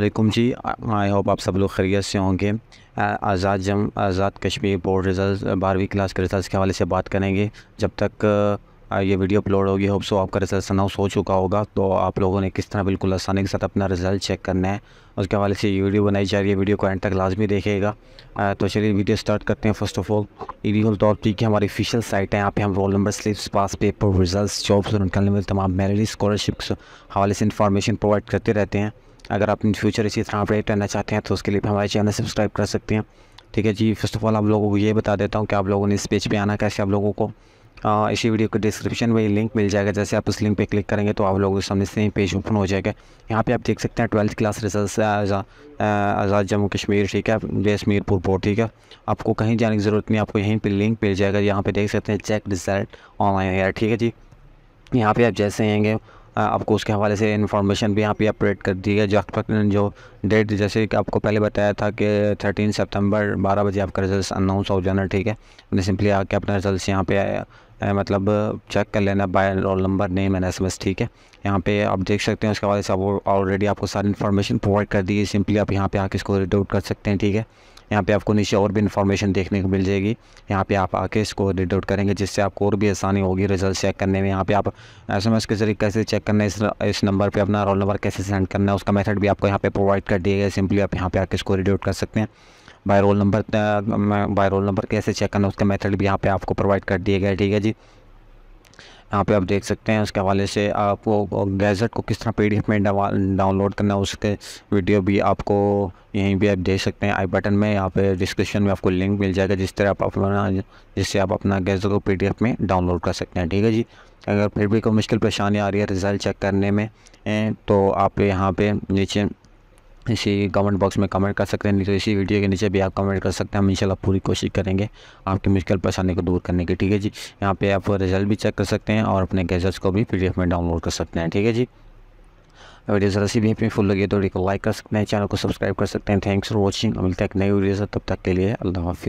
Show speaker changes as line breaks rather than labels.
वालेकुम जी I hope आप सब लोग खैरियत से होंगे आज़ाद जम आज़ाद कश्मीर बोर्ड रिज़ल्ट बारहवीं क्लास के रिज़ल्ट के हवाले से बात करेंगे जब तक ये वीडियो अपलोड होगी होप सो आपका रिज़ल्ट अनाउंस हो चुका होगा तो आप लोगों ने किस तरह बिल्कुल आसानी के साथ अपना रिज़ल्ट चेक करना है उसके हवाले से ये वीडियो बनाई जा रही है वीडियो को एंड तक लाजमी देखेगा तो चलिए वीडियो स्टार्ट करते हैं फर्स्ट ऑफ ऑल इलीगल तौर पर की हमारी ऑफिशियल साइट है यहाँ पे हम roll number slips past paper result jobs और उनका तमाम मेरिट स्कॉलरशिप हवाले से इंफॉर्मेशन प्रोवाइड करते रहते हैं अगर आप इन फ्यूचर इसी तरह अपडेट रहना चाहते हैं तो उसके लिए हमारे चैनल सब्सक्राइब कर सकते हैं ठीक है जी फर्स्ट ऑफ ऑल आप लोगों को ये बता देता हूँ कि आप लोगों ने इस पेज पर आना कैसे आप लोगों को आ, इसी वीडियो के डिस्क्रिप्शन में लिंक मिल जाएगा जैसे आप उस लिंक पे क्लिक करेंगे तो आप लोगों के सामने सेम पेज ओपन हो जाएगा यहाँ पे आप देख सकते हैं twelfth class result Azad Jammu Kashmir ठीक है जैसमीरपुर मीरपुर बोर्ड ठीक है आपको कहीं जाने की ज़रूरत नहीं आपको यहीं पर लिंक मिल जाएगा यहाँ पर देख सकते हैं चेक रिजल्ट ऑनलाइन यार ठीक है जी यहाँ पर आप जैसे आएंगे आपको उसके हवाले से इन्फॉर्मेशन भी यहाँ पे अपडेट कर दी है जो जो डेट जैसे कि आपको पहले बताया था कि थर्टीन सितंबर 12 बजे आपका रिजल्ट अनाउंस हो जाना ठीक है उन्हें सिंपली आके अपना रिजल्ट यहाँ पे आया मतलब चेक कर लेना by roll number name and S ठीक है यहाँ पे आप देख सकते हैं उसके हवाले से ऑलरेडी आपको सारी इन्फॉर्मेशन प्रोवाइड कर दी है सिंपली आप यहाँ पर आके इसको रिड आउट कर सकते हैं ठीक है यहाँ पे आपको नीचे और भी इन्फॉर्मेशन देखने को मिल जाएगी यहाँ पे आप आके इसको रीड आउट करेंगे जिससे आपको और भी आसानी होगी रिजल्ट चेक करने में यहाँ पे आप एस के जरिए कैसे चेक करना है इस, इस नंबर पर अपना रोल नंबर कैसे सेंड करना है उसका मेथड भी आपको यहाँ पर प्रोवाइड कर दिया गया सिंपली आप यहाँ पर आके इसको रीड आउट कर सकते हैं by roll number by roll number कैसे चेक करना है उसका मैथड भी यहाँ पर आपको प्रोवाइड कर दिया गया ठीक है जी यहाँ पे आप देख सकते हैं उसके हवाले से आप गैजेट को किस तरह पी में डाउनलोड करना है उसके वीडियो भी आपको यहीं भी आप देख सकते हैं आई बटन में यहाँ पे डिस्क्रिप्शन में आपको लिंक मिल जाएगा जिस तरह आप अपना जिससे आप अपना गैजेट को पी में डाउनलोड कर सकते हैं ठीक है जी अगर फिर भी कोई मुश्किल परेशानी आ रही है रिज़ल्ट चेक करने में तो आप यहाँ पर नीचे इसी कमेंट बॉक्स में कमेंट कर सकते हैं नहीं तो इसी वीडियो के नीचे भी आप कमेंट कर सकते हैं हम इंशाल्लाह पूरी कोशिश करेंगे आपकी मुश्किल परेशानी को दूर करने की ठीक है जी यहाँ पे आप रिजल्ट भी चेक कर सकते हैं और अपने गैजेट्स को भी पी में डाउनलोड कर सकते हैं ठीक है जी वीडियो जरा सी भी फुल लगी तो वीडियो को लाइक कर सकते हैं चैनल को सब्सक्राइब कर सकते हैं थैंक्स फॉर वॉचिंग मिलता है एक नई वीडियो से तब तक के लिए अल्लाह हाफि